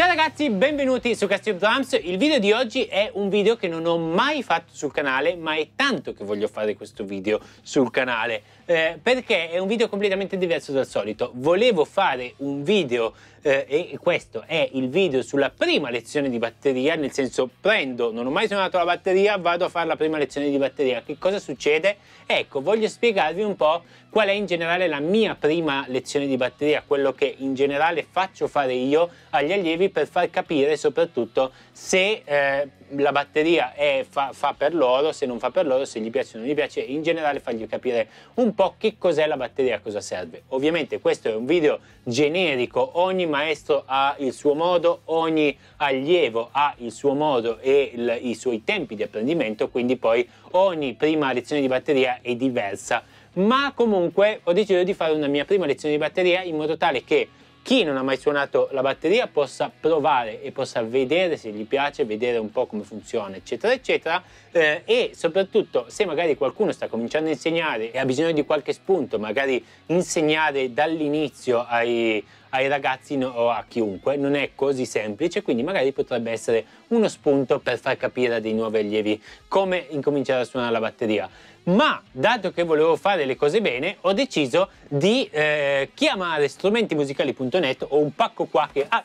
Ciao ragazzi, benvenuti su Castio Drums. Il video di oggi è un video che non ho mai fatto sul canale, ma è tanto che voglio fare questo video sul canale, eh, perché è un video completamente diverso dal solito. Volevo fare un video eh, e questo è il video sulla prima lezione di batteria, nel senso prendo, non ho mai suonato la batteria, vado a fare la prima lezione di batteria. Che cosa succede? Ecco, voglio spiegarvi un po' qual è in generale la mia prima lezione di batteria, quello che in generale faccio fare io agli allievi per far capire soprattutto se eh, la batteria è, fa, fa, per loro, se non fa per loro, se gli piace o non gli piace, in generale fargli capire un po' che cos'è la batteria, a cosa serve. Ovviamente questo è un video generico, ogni maestro ha il suo modo, ogni allievo ha il suo modo e il, i suoi tempi di apprendimento, quindi poi ogni prima lezione di batteria è diversa. Ma comunque ho deciso di fare una mia prima lezione di batteria in modo tale che chi non ha mai suonato la batteria possa provare e possa vedere se gli piace, vedere un po' come funziona, eccetera, eccetera. Eh, e soprattutto se magari qualcuno sta cominciando a insegnare e ha bisogno di qualche spunto, magari insegnare dall'inizio ai, ai ragazzi no, o a chiunque, non è così semplice, quindi magari potrebbe essere uno spunto per far capire a dei nuovi allievi come incominciare a suonare la batteria. Ma dato che volevo fare le cose bene, ho deciso di eh, chiamare strumentimusicali.net o un pacco qua che... Ah!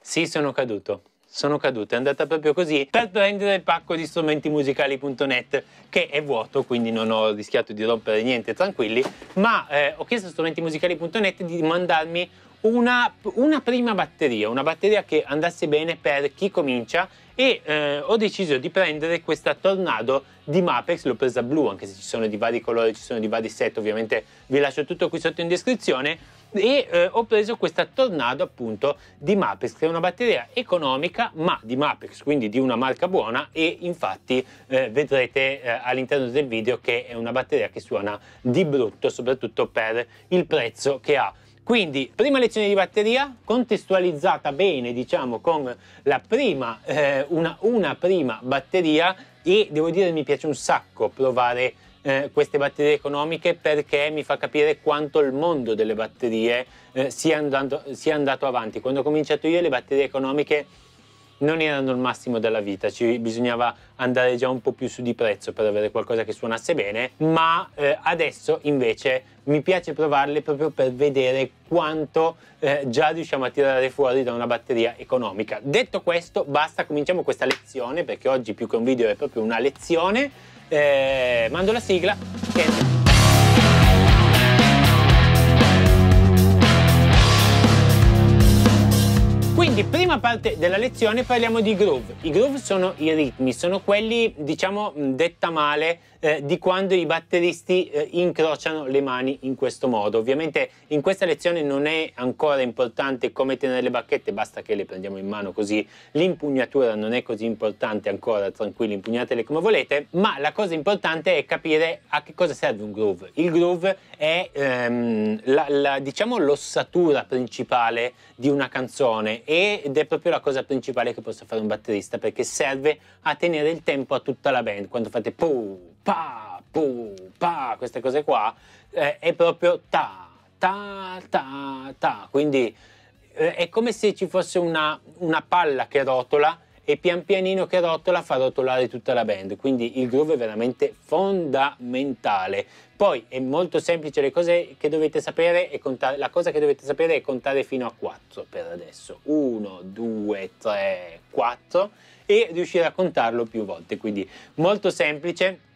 Sì, sono caduto sono caduta, è andata proprio così, per prendere il pacco di strumenti musicali.net che è vuoto, quindi non ho rischiato di rompere niente, tranquilli, ma eh, ho chiesto a strumentimusicali.net di mandarmi una, una, prima batteria, una batteria che andasse bene per chi comincia e eh, ho deciso di prendere questa Tornado di Mapex, l'ho presa blu anche se ci sono di vari colori, ci sono di vari set, ovviamente vi lascio tutto qui sotto in descrizione, e eh, ho preso questa Tornado appunto di Mapex che è una batteria economica ma di Mapex quindi di una marca buona e infatti eh, vedrete eh, all'interno del video che è una batteria che suona di brutto soprattutto per il prezzo che ha quindi, prima lezione di batteria, contestualizzata bene, diciamo, con la prima, eh, una, una prima batteria e devo dire mi piace un sacco provare eh, queste batterie economiche perché mi fa capire quanto il mondo delle batterie eh, sia, andando, sia andato avanti. Quando ho cominciato io le batterie economiche non erano il massimo della vita, ci bisognava andare già un po' più su di prezzo per avere qualcosa che suonasse bene, ma eh, adesso invece mi piace provarle proprio per vedere quanto eh, già riusciamo a tirare fuori da una batteria economica. Detto questo, basta, cominciamo questa lezione perché oggi più che un video è proprio una lezione eh, mando la sigla. E... Quindi, prima parte della lezione parliamo di groove. I groove sono i ritmi, sono quelli, diciamo, detta male, eh, di quando i batteristi eh, incrociano le mani in questo modo. Ovviamente in questa lezione non è ancora importante come tenere le bacchette, basta che le prendiamo in mano così l'impugnatura non è così importante ancora, tranquilli, impugnatele come volete, ma la cosa importante è capire a che cosa serve un groove. Il groove è ehm, la, la, diciamo l'ossatura principale di una canzone ed è proprio la cosa principale che possa fare un batterista perché serve a tenere il tempo a tutta la band quando fate pu, pa, pu, pa, queste cose qua eh, è proprio ta, ta, ta, ta quindi eh, è come se ci fosse una, una palla che rotola e pian pianino che rotola fa rotolare tutta la band, quindi il groove è veramente fondamentale. Poi è molto semplice le cose che dovete sapere e contare, la cosa che dovete sapere è contare fino a 4 per adesso, 1, 2, 3, 4 e riuscire a contarlo più volte, quindi molto semplice.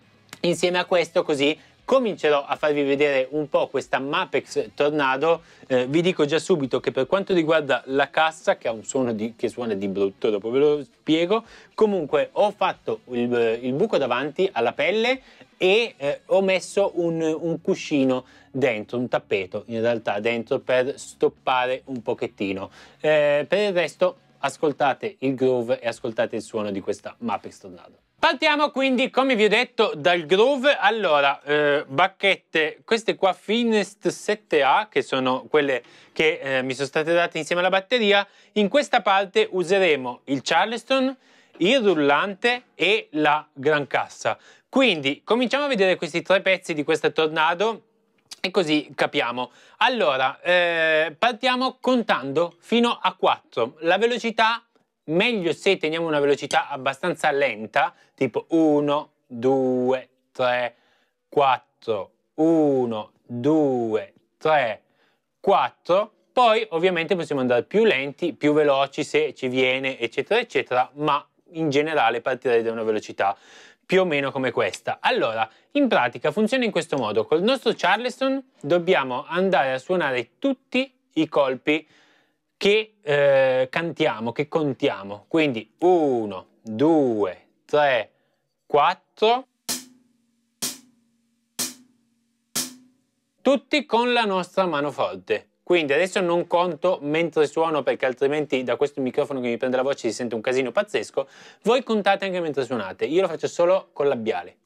Insieme a questo così comincerò a farvi vedere un po' questa Mapex Tornado. Eh, vi dico già subito che per quanto riguarda la cassa, che ha un suono di, che suona di brutto, dopo ve lo spiego, comunque ho fatto il, eh, il buco davanti alla pelle e eh, ho messo un, un cuscino dentro, un tappeto in realtà dentro per stoppare un pochettino. Eh, per il resto ascoltate il groove e ascoltate il suono di questa Mapex Tornado. Partiamo quindi, come vi ho detto, dal groove. Allora, eh, bacchette, queste qua Finest 7A, che sono quelle che eh, mi sono state date insieme alla batteria, in questa parte useremo il charleston, il rullante e la gran cassa. Quindi, cominciamo a vedere questi tre pezzi di questa Tornado e così capiamo. Allora, eh, partiamo contando fino a 4. La velocità meglio se teniamo una velocità abbastanza lenta, tipo 1, 2, 3, 4, 1, 2, 3, 4. Poi ovviamente possiamo andare più lenti, più veloci se ci viene, eccetera, eccetera, ma in generale partirei da una velocità più o meno come questa. Allora, in pratica funziona in questo modo. Col nostro Charleston dobbiamo andare a suonare tutti i colpi che eh, cantiamo, che contiamo. Quindi 1, 2, 3, 4. Tutti con la nostra mano forte. Quindi adesso non conto mentre suono perché altrimenti da questo microfono che mi prende la voce si sente un casino pazzesco. Voi contate anche mentre suonate, io lo faccio solo col labiale.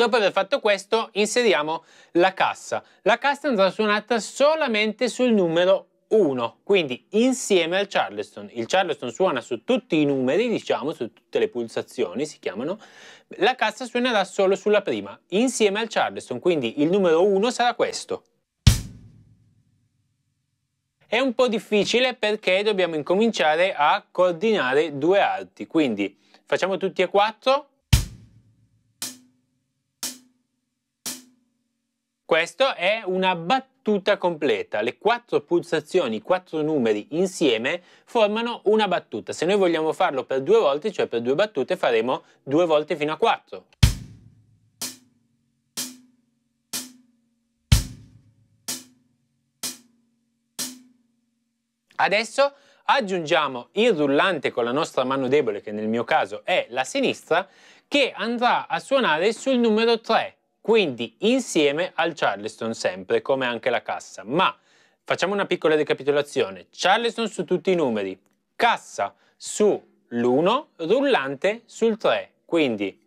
Dopo aver fatto questo inseriamo la cassa. La cassa andrà suonata solamente sul numero 1, quindi insieme al charleston. Il charleston suona su tutti i numeri, diciamo, su tutte le pulsazioni si chiamano, la cassa suonerà solo sulla prima, insieme al charleston, quindi il numero 1 sarà questo. È un po' difficile perché dobbiamo incominciare a coordinare due arti, quindi facciamo tutti e quattro, Questa è una battuta completa. Le quattro pulsazioni, i quattro numeri insieme formano una battuta. Se noi vogliamo farlo per due volte, cioè per due battute, faremo due volte fino a quattro. Adesso aggiungiamo il rullante con la nostra mano debole, che nel mio caso è la sinistra, che andrà a suonare sul numero 3 quindi insieme al Charleston sempre, come anche la cassa. Ma facciamo una piccola ricapitolazione. Charleston su tutti i numeri, cassa sull'1, rullante sul 3, quindi...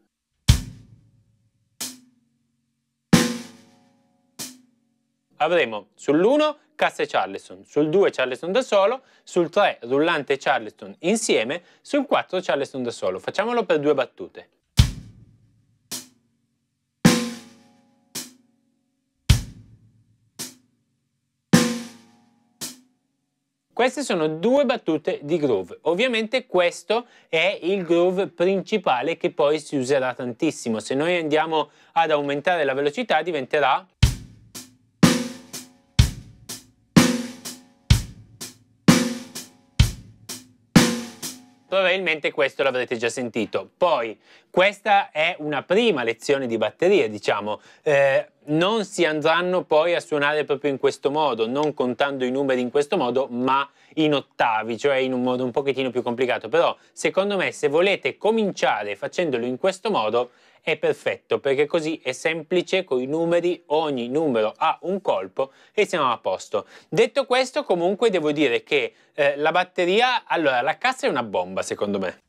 Avremo sull'1 cassa e Charleston, sul 2 Charleston da solo, sul 3 rullante e Charleston insieme, sul 4 Charleston da solo. Facciamolo per due battute. Queste sono due battute di groove. Ovviamente questo è il groove principale che poi si userà tantissimo. Se noi andiamo ad aumentare la velocità diventerà probabilmente questo l'avrete già sentito. Poi, questa è una prima lezione di batteria, diciamo. Eh, non si andranno poi a suonare proprio in questo modo, non contando i numeri in questo modo, ma in ottavi, cioè in un modo un pochettino più complicato. Però, secondo me, se volete cominciare facendolo in questo modo, è perfetto perché così è semplice con i numeri, ogni numero ha un colpo e siamo a posto. Detto questo comunque devo dire che eh, la batteria, allora la cassa è una bomba secondo me.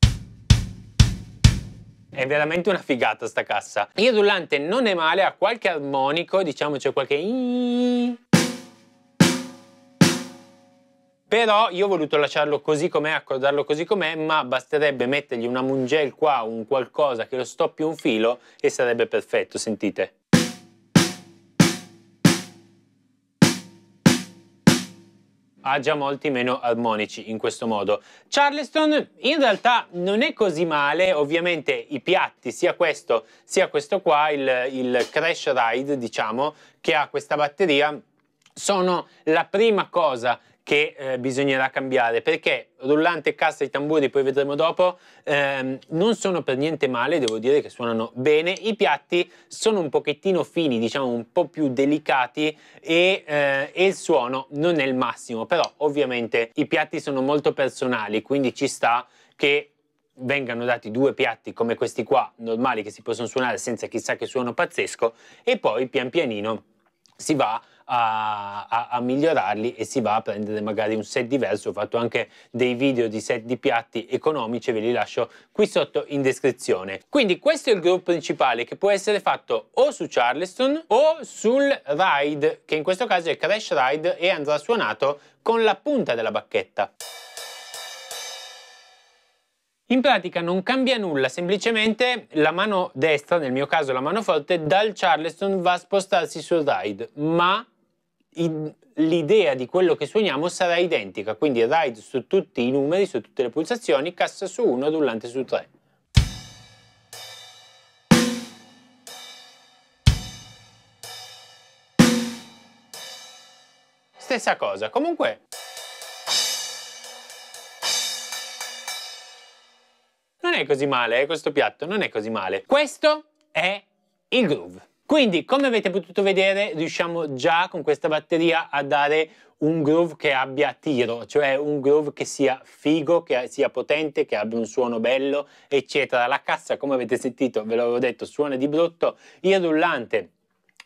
È veramente una figata sta cassa. Il rullante non è male, ha qualche armonico, diciamo c'è qualche però io ho voluto lasciarlo così com'è, accordarlo così com'è, ma basterebbe mettergli una mungel qua, un qualcosa che lo stoppi un filo e sarebbe perfetto, sentite. ha già molti meno armonici in questo modo. Charleston in realtà non è così male, ovviamente i piatti, sia questo sia questo qua, il, il Crash Ride diciamo, che ha questa batteria, sono la prima cosa che eh, bisognerà cambiare perché rullante, cassa i tamburi, poi vedremo dopo, ehm, non sono per niente male, devo dire che suonano bene, i piatti sono un pochettino fini, diciamo un po' più delicati e, eh, e il suono non è il massimo, però ovviamente i piatti sono molto personali, quindi ci sta che vengano dati due piatti come questi qua, normali che si possono suonare senza chissà che suono pazzesco e poi pian pianino si va a, a, a, migliorarli e si va a prendere magari un set diverso. Ho fatto anche dei video di set di piatti economici, ve li lascio qui sotto in descrizione. Quindi questo è il gruppo principale che può essere fatto o su Charleston o sul ride, che in questo caso è Crash Ride e andrà suonato con la punta della bacchetta. In pratica non cambia nulla, semplicemente la mano destra, nel mio caso la mano forte, dal Charleston va a spostarsi sul ride, ma l'idea di quello che suoniamo sarà identica, quindi ride su tutti i numeri, su tutte le pulsazioni, cassa su 1, rullante su 3. Stessa cosa, comunque non è così male eh, questo piatto, non è così male. Questo è il groove. Quindi, come avete potuto vedere, riusciamo già con questa batteria a dare un groove che abbia tiro, cioè un groove che sia figo, che sia potente, che abbia un suono bello, eccetera. La cassa, come avete sentito, ve l'avevo detto, suona di brutto, il rullante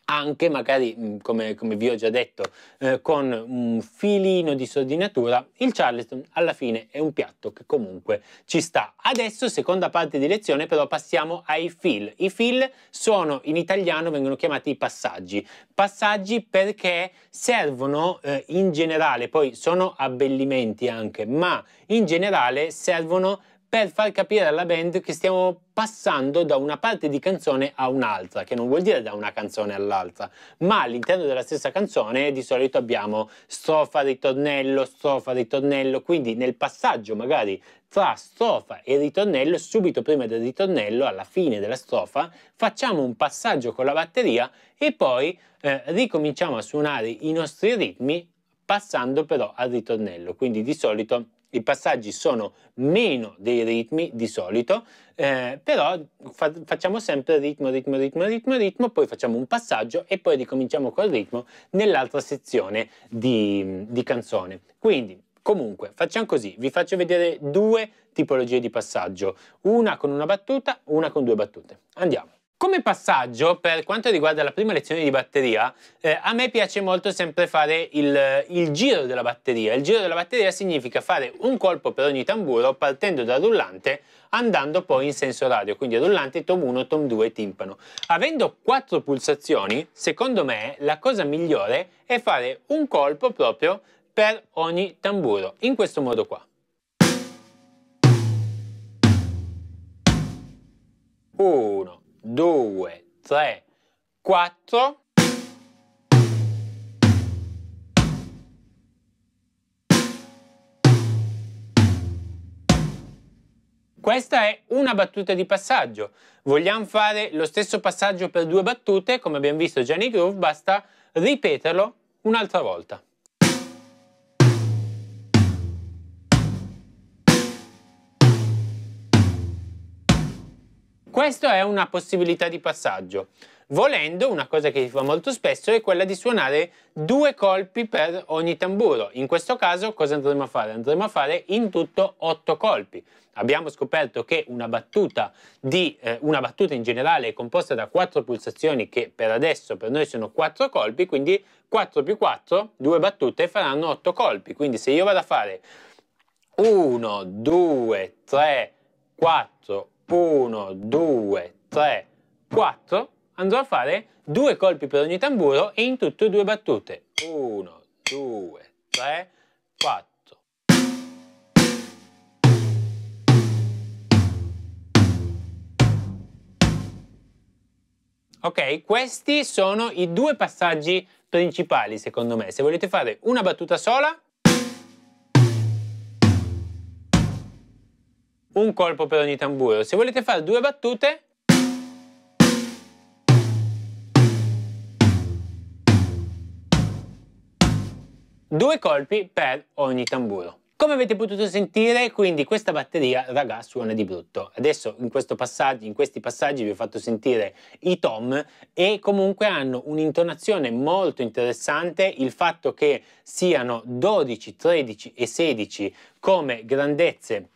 anche magari, come, come vi ho già detto, eh, con un filino di soddinatura, il Charleston alla fine è un piatto che comunque ci sta. Adesso, seconda parte di lezione, però passiamo ai fill. I fill sono, in italiano vengono chiamati passaggi. Passaggi perché servono eh, in generale, poi sono abbellimenti anche, ma in generale servono per far capire alla band che stiamo passando da una parte di canzone a un'altra, che non vuol dire da una canzone all'altra, ma all'interno della stessa canzone di solito abbiamo strofa, ritornello, strofa, ritornello, quindi nel passaggio magari tra strofa e ritornello, subito prima del ritornello, alla fine della strofa, facciamo un passaggio con la batteria e poi eh, ricominciamo a suonare i nostri ritmi passando però al ritornello, quindi di solito i passaggi sono meno dei ritmi di solito, eh, però fa- facciamo sempre ritmo, ritmo, ritmo, ritmo, ritmo, poi facciamo un passaggio e poi ricominciamo col ritmo nell'altra sezione di, di canzone. Quindi, comunque, facciamo così, vi faccio vedere due tipologie di passaggio, una con una battuta, una con due battute. Andiamo. Come passaggio, per quanto riguarda la prima lezione di batteria, eh, a me piace molto sempre fare il, il, giro della batteria. Il giro della batteria significa fare un colpo per ogni tamburo partendo dal rullante andando poi in senso orario, quindi rullante, tom 1, tom 2 timpano. Avendo quattro pulsazioni, secondo me la cosa migliore è fare un colpo proprio per ogni tamburo, in questo modo qua. 1 2, 3, 4. Questa è una battuta di passaggio. Vogliamo fare lo stesso passaggio per due battute, come abbiamo visto già nei groove, basta ripeterlo un'altra volta. Questa è una possibilità di passaggio. Volendo, una cosa che si fa molto spesso è quella di suonare due colpi per ogni tamburo. In questo caso cosa andremo a fare? Andremo a fare in tutto otto colpi. Abbiamo scoperto che una battuta, di, eh, una battuta in generale è composta da quattro pulsazioni che per adesso per noi sono quattro colpi, quindi 4 più 4, due battute faranno otto colpi. Quindi se io vado a fare 1, 2, 3, 4, 1, 2, 3, 4, andrò a fare due colpi per ogni tamburo e in tutto due battute. 1, 2, 3, 4. Ok, questi sono i due passaggi principali secondo me. Se volete fare una battuta sola, un colpo per ogni tamburo. Se volete fare due battute... Due colpi per ogni tamburo. Come avete potuto sentire, quindi questa batteria, raga, suona di brutto. Adesso in, in, questi passaggi vi ho fatto sentire i tom e comunque hanno un'intonazione molto interessante, il fatto che siano 12, 13 e 16 come grandezze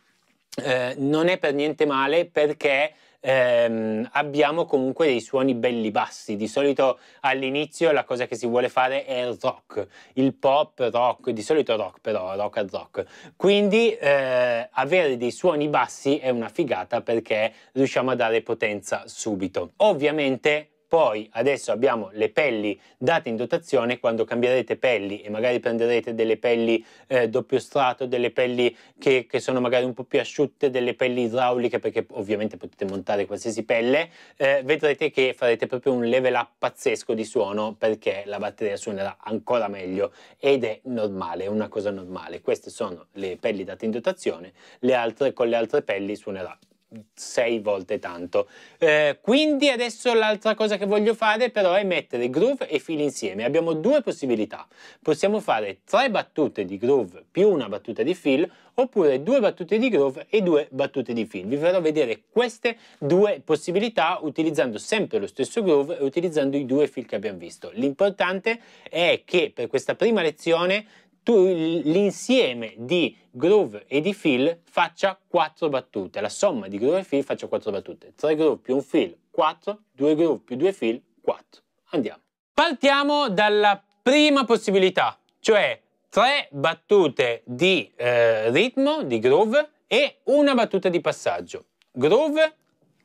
eh, non è per niente male perché ehm, abbiamo comunque dei suoni belli bassi. Di solito all'inizio la cosa che si vuole fare è il rock, il pop rock, di solito rock però, rock and rock. Quindi eh, avere dei suoni bassi è una figata perché riusciamo a dare potenza subito. Ovviamente poi adesso abbiamo le pelli date in dotazione, quando cambierete pelli e magari prenderete delle pelli eh, doppio strato, delle pelli che, che, sono magari un po' più asciutte, delle pelli idrauliche perché ovviamente potete montare qualsiasi pelle, eh, vedrete che farete proprio un level up pazzesco di suono perché la batteria suonerà ancora meglio ed è normale, è una cosa normale. Queste sono le pelli date in dotazione, le altre con le altre pelli suonerà sei volte tanto. Eh, quindi adesso l'altra cosa che voglio fare però è mettere groove e fili insieme. Abbiamo due possibilità. Possiamo fare tre battute di groove più una battuta di fill oppure due battute di groove e due battute di fill. Vi farò vedere queste due possibilità utilizzando sempre lo stesso groove e utilizzando i due fill che abbiamo visto. L'importante è che per questa prima lezione tu, l'insieme di groove e di fill faccia 4 battute, la somma di groove e fill faccia 4 battute, 3 groove più un fill 4, 2 groove più 2 fill 4. Andiamo. Partiamo dalla prima possibilità, cioè 3 battute di eh, ritmo, di groove e una battuta di passaggio. Groove,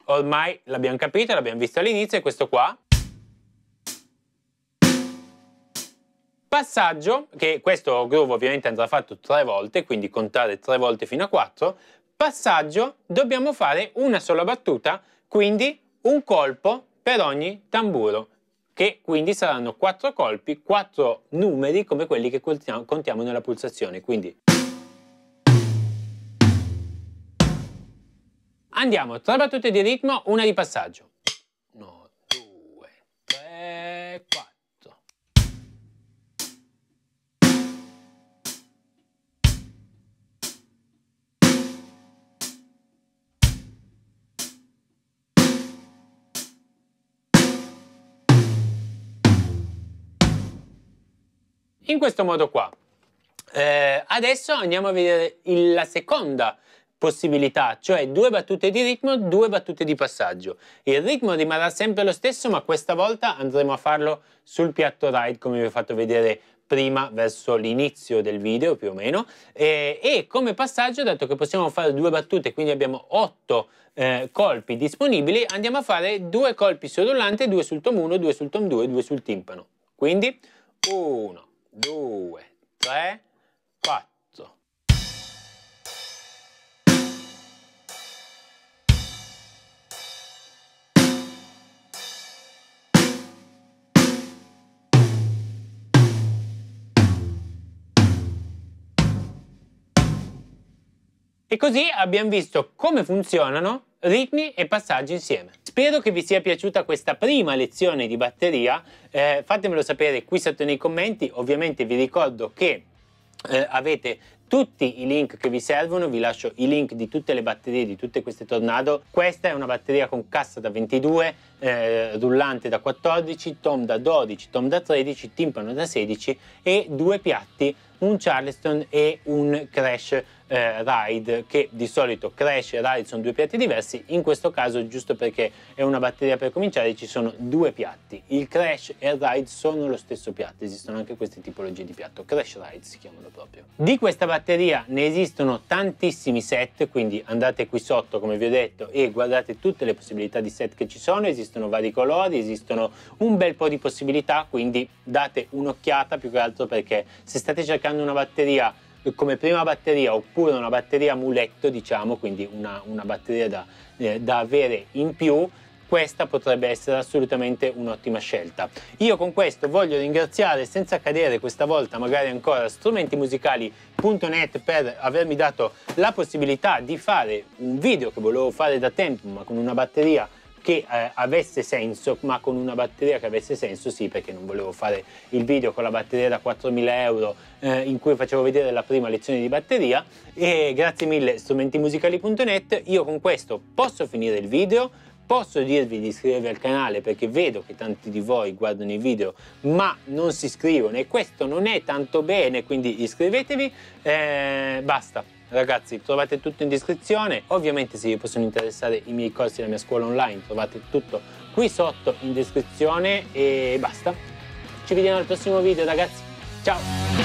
ormai l'abbiamo capito, l'abbiamo visto all'inizio, è questo qua. Passaggio, che questo groove ovviamente andrà fatto tre volte, quindi contare tre volte fino a quattro. Passaggio, dobbiamo fare una sola battuta, quindi un colpo per ogni tamburo, che quindi saranno quattro colpi, quattro numeri come quelli che contiamo nella pulsazione. Quindi andiamo, tre battute di ritmo, una di passaggio. in questo modo qua. Eh, adesso andiamo a vedere il, la seconda possibilità, cioè due battute di ritmo, due battute di passaggio. Il ritmo rimarrà sempre lo stesso, ma questa volta andremo a farlo sul piatto ride, come vi ho fatto vedere prima verso l'inizio del video più o meno e, e, come passaggio dato che possiamo fare due battute quindi abbiamo otto eh, colpi disponibili andiamo a fare due colpi sul rullante due sul tom 1 due sul tom 2 due sul timpano quindi 1 due, tre, quattro. E così abbiamo visto come funzionano ritmi e passaggi insieme. Spero che vi sia piaciuta questa prima lezione di batteria, eh, fatemelo sapere qui sotto nei commenti, ovviamente vi ricordo che eh, avete tutti i link che vi servono, vi lascio i link di tutte le batterie di tutte queste Tornado. Questa è una batteria con cassa da 22, eh, rullante da 14, tom da 12, tom da 13, timpano da 16 e due piatti un Charleston e un Crash eh, Ride, che di solito Crash e Ride sono due piatti diversi, in questo caso giusto perché è una batteria per cominciare ci sono due piatti, il Crash e il Ride sono lo stesso piatto, esistono anche queste tipologie di piatto, Crash Ride si chiamano proprio. Di questa batteria ne esistono tantissimi set, quindi andate qui sotto come vi ho detto e guardate tutte le possibilità di set che ci sono, esistono vari colori, esistono un bel po' di possibilità, quindi date un'occhiata più che altro perché se state cercando cercando una batteria eh, come prima batteria oppure una batteria muletto diciamo quindi una, una batteria da, eh, da avere in più questa potrebbe essere assolutamente un'ottima scelta. Io con questo voglio ringraziare senza cadere questa volta magari ancora strumentimusicali.net per avermi dato la possibilità di fare un video che volevo fare da tempo ma con una batteria che eh, avesse senso, ma con una batteria che avesse senso, sì, perché non volevo fare il video con la batteria da 4.000 euro eh, in cui facevo vedere la prima lezione di batteria. E grazie mille strumentimusicali.net, io con questo posso finire il video, posso dirvi di iscrivervi al canale perché vedo che tanti di voi guardano i video ma non si iscrivono e questo non è tanto bene quindi iscrivetevi eh, basta Ragazzi trovate tutto in descrizione, ovviamente se vi possono interessare i miei corsi della mia scuola online trovate tutto qui sotto in descrizione e basta. Ci vediamo al prossimo video ragazzi, ciao!